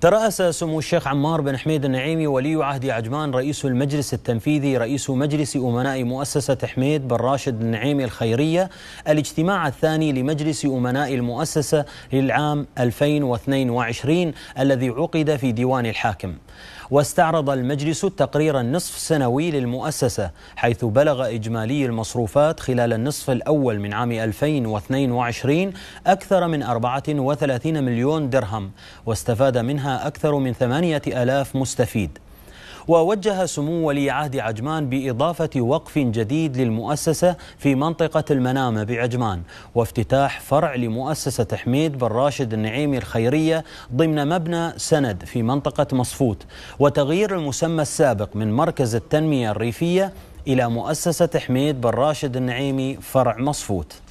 ترأس سمو الشيخ عمار بن حميد النعيمي ولي عهد عجمان رئيس المجلس التنفيذي رئيس مجلس أمناء مؤسسة حميد بن راشد النعيمي الخيرية الاجتماع الثاني لمجلس أمناء المؤسسة للعام 2022 الذي عقد في ديوان الحاكم واستعرض المجلس التقرير النصف سنوي للمؤسسة حيث بلغ إجمالي المصروفات خلال النصف الأول من عام 2022 أكثر من 34 مليون درهم واستفاد منها أكثر من ثمانية ألاف مستفيد ووجه سمو ولي عهد عجمان بإضافة وقف جديد للمؤسسة في منطقة المنامة بعجمان وافتتاح فرع لمؤسسة حميد بن راشد النعيمي الخيرية ضمن مبنى سند في منطقة مصفوت وتغيير المسمى السابق من مركز التنمية الريفية إلى مؤسسة حميد بن راشد النعيمي فرع مصفوت